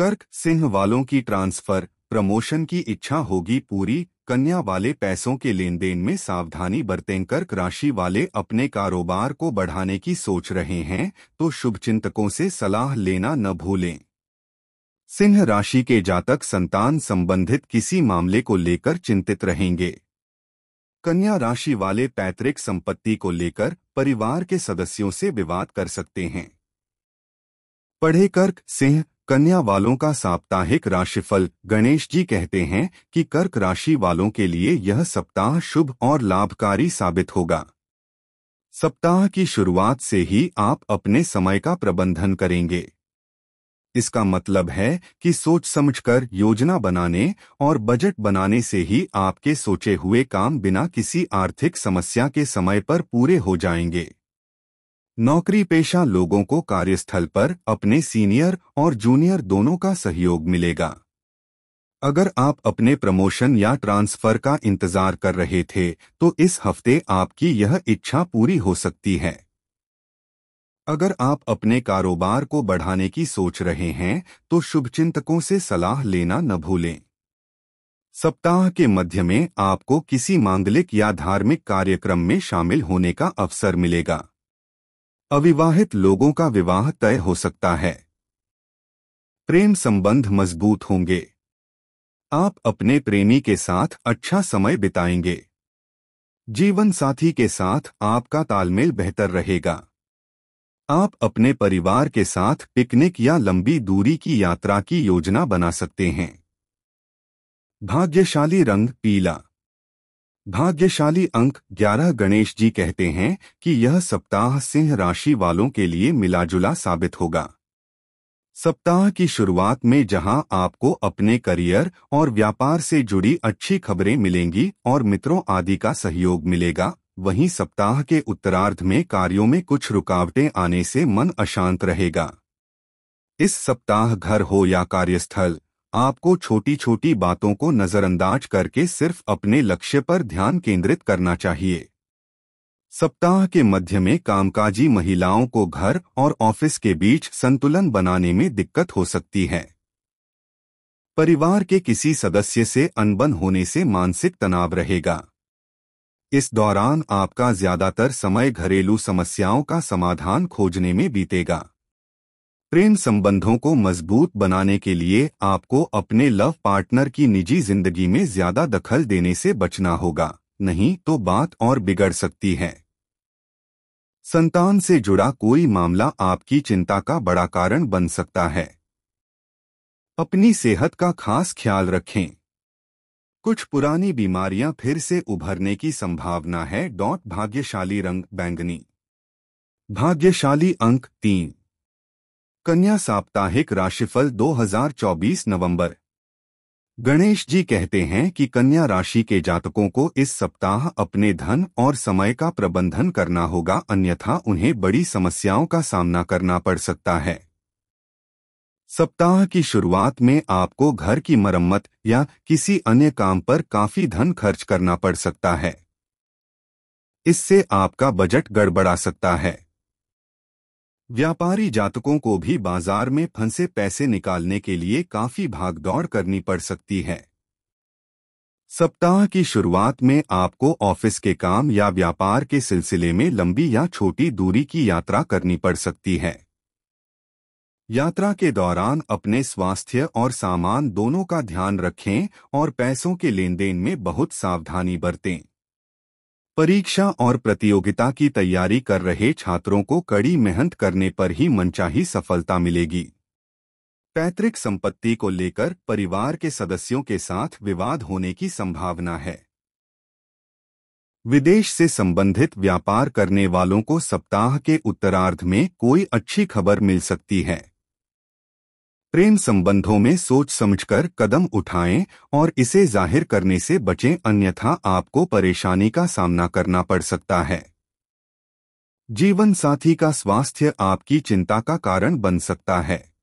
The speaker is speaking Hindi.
कर्क सिंह वालों की ट्रांसफर प्रमोशन की इच्छा होगी पूरी कन्या वाले पैसों के लेन देन में सावधानी बरतें कर्क राशि वाले अपने कारोबार को बढ़ाने की सोच रहे हैं तो शुभ चिंतकों से सलाह लेना न भूलें सिंह राशि के जातक संतान संबंधित किसी मामले को लेकर चिंतित रहेंगे कन्या राशि वाले पैतृक संपत्ति को लेकर परिवार के सदस्यों से विवाद कर सकते हैं पढ़े कर्क सिंह कन्या वालों का साप्ताहिक राशिफल गणेश जी कहते हैं कि कर्क राशि वालों के लिए यह सप्ताह शुभ और लाभकारी साबित होगा सप्ताह की शुरुआत से ही आप अपने समय का प्रबंधन करेंगे इसका मतलब है कि सोच समझकर योजना बनाने और बजट बनाने से ही आपके सोचे हुए काम बिना किसी आर्थिक समस्या के समय पर पूरे हो जाएंगे नौकरी पेशा लोगों को कार्यस्थल पर अपने सीनियर और जूनियर दोनों का सहयोग मिलेगा अगर आप अपने प्रमोशन या ट्रांसफर का इंतजार कर रहे थे तो इस हफ्ते आपकी यह इच्छा पूरी हो सकती है अगर आप अपने कारोबार को बढ़ाने की सोच रहे हैं तो शुभचिंतकों से सलाह लेना न भूलें सप्ताह के मध्य में आपको किसी मांगलिक या धार्मिक कार्यक्रम में शामिल होने का अवसर मिलेगा अविवाहित लोगों का विवाह तय हो सकता है प्रेम संबंध मजबूत होंगे आप अपने प्रेमी के साथ अच्छा समय बिताएंगे जीवन साथी के साथ आपका तालमेल बेहतर रहेगा आप अपने परिवार के साथ पिकनिक या लंबी दूरी की यात्रा की योजना बना सकते हैं भाग्यशाली रंग पीला भाग्यशाली अंक 11 गणेश जी कहते हैं कि यह सप्ताह सिंह राशि वालों के लिए मिलाजुला साबित होगा सप्ताह की शुरुआत में जहां आपको अपने करियर और व्यापार से जुड़ी अच्छी खबरें मिलेंगी और मित्रों आदि का सहयोग मिलेगा वहीं सप्ताह के उत्तरार्ध में कार्यों में कुछ रुकावटें आने से मन अशांत रहेगा इस सप्ताह घर हो या कार्यस्थल आपको छोटी छोटी बातों को नज़रअंदाज करके सिर्फ अपने लक्ष्य पर ध्यान केंद्रित करना चाहिए सप्ताह के मध्य में कामकाजी महिलाओं को घर और ऑफिस के बीच संतुलन बनाने में दिक्कत हो सकती है परिवार के किसी सदस्य से अनबन होने से मानसिक तनाव रहेगा इस दौरान आपका ज्यादातर समय घरेलू समस्याओं का समाधान खोजने में बीतेगा प्रेम संबंधों को मजबूत बनाने के लिए आपको अपने लव पार्टनर की निजी जिंदगी में ज्यादा दखल देने से बचना होगा नहीं तो बात और बिगड़ सकती है संतान से जुड़ा कोई मामला आपकी चिंता का बड़ा कारण बन सकता है अपनी सेहत का खास ख्याल रखें कुछ पुरानी बीमारियां फिर से उभरने की संभावना है डॉट भाग्यशाली रंग बैंगनी भाग्यशाली अंक तीन कन्या साप्ताहिक राशिफल 2024 नवंबर गणेश जी कहते हैं कि कन्या राशि के जातकों को इस सप्ताह अपने धन और समय का प्रबंधन करना होगा अन्यथा उन्हें बड़ी समस्याओं का सामना करना पड़ सकता है सप्ताह की शुरुआत में आपको घर की मरम्मत या किसी अन्य काम पर काफी धन खर्च करना पड़ सकता है इससे आपका बजट गड़बड़ा सकता है व्यापारी जातकों को भी बाजार में फंसे पैसे निकालने के लिए काफी भागदौड़ करनी पड़ सकती है सप्ताह की शुरुआत में आपको ऑफिस के काम या व्यापार के सिलसिले में लंबी या छोटी दूरी की यात्रा करनी पड़ सकती है यात्रा के दौरान अपने स्वास्थ्य और सामान दोनों का ध्यान रखें और पैसों के लेनदेन में बहुत सावधानी बरतें परीक्षा और प्रतियोगिता की तैयारी कर रहे छात्रों को कड़ी मेहनत करने पर ही मनचाही सफलता मिलेगी पैतृक संपत्ति को लेकर परिवार के सदस्यों के साथ विवाद होने की संभावना है विदेश से संबंधित व्यापार करने वालों को सप्ताह के उत्तरार्ध में कोई अच्छी खबर मिल सकती है प्रेम संबंधों में सोच समझकर कदम उठाएं और इसे जाहिर करने से बचें अन्यथा आपको परेशानी का सामना करना पड़ सकता है जीवन साथी का स्वास्थ्य आपकी चिंता का कारण बन सकता है